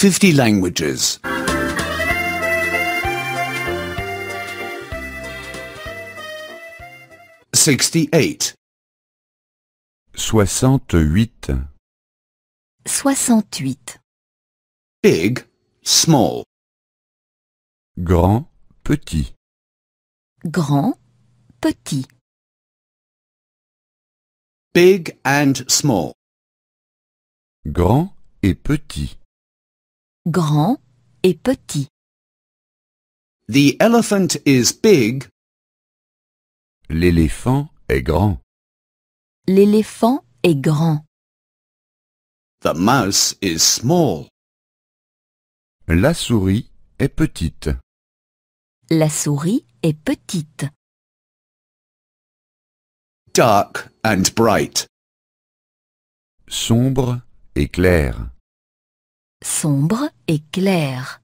50 languages. 68 68 68 Big, small Grand, petit Grand, petit Big and small Grand et petit grand et petit. The elephant is big. L'éléphant est grand. L'éléphant est grand. The mouse is small. La souris est petite. La souris est petite. Dark and bright. Sombre et clair sombre et clair.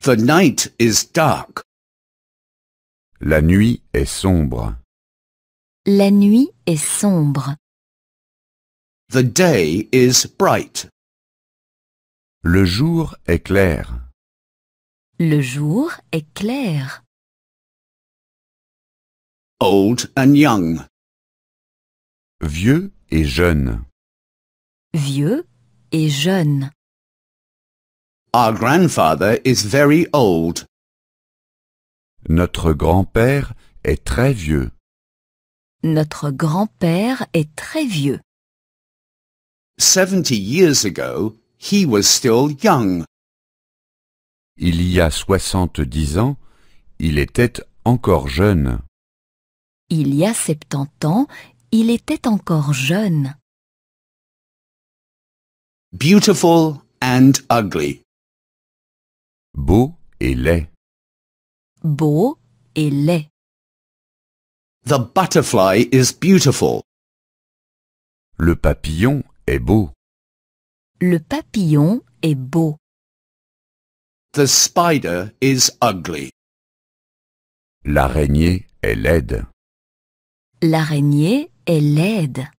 The night is dark. La nuit est sombre. La nuit est sombre. The day is bright. Le jour est clair. Le jour est clair. Old and young. Vieux et jeune. Vieux est jeune. Our grandfather is very old. Notre grand-père est très vieux. Notre grand-père est très vieux. Seventy years ago, he was still young. Il y a soixante-dix ans, il était encore jeune. Il y a 70 ans, il était encore jeune. Beautiful and ugly. Beau et laid. Beau et laid. The butterfly is beautiful. Le papillon est beau. Le papillon est beau. The spider is ugly. L'araignée est laide. L'araignée est laide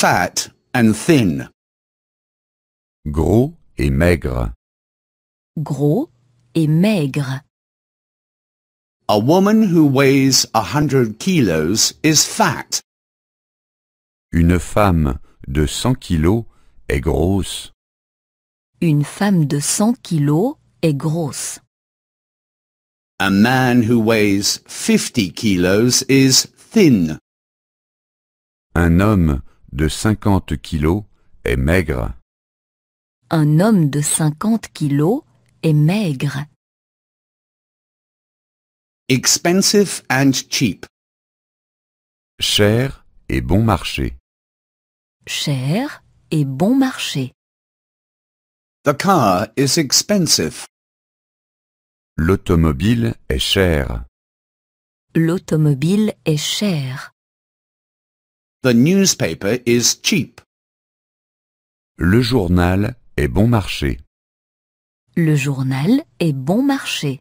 fat and thin. Gros et maigre. Gros et maigre. A woman who weighs a hundred kilos is fat. Une femme de cent kilos est grosse. Une femme de cent kilos est grosse. A man who weighs 50 kilos is thin. Un homme de 50 kilos est maigre. Un homme de 50 kilos est maigre. Expensive and cheap. Cher et bon marché. Cher et bon marché. The car is expensive. L'automobile est cher. L'automobile est chère. The newspaper is cheap. Le journal est bon marché. Le journal est bon marché.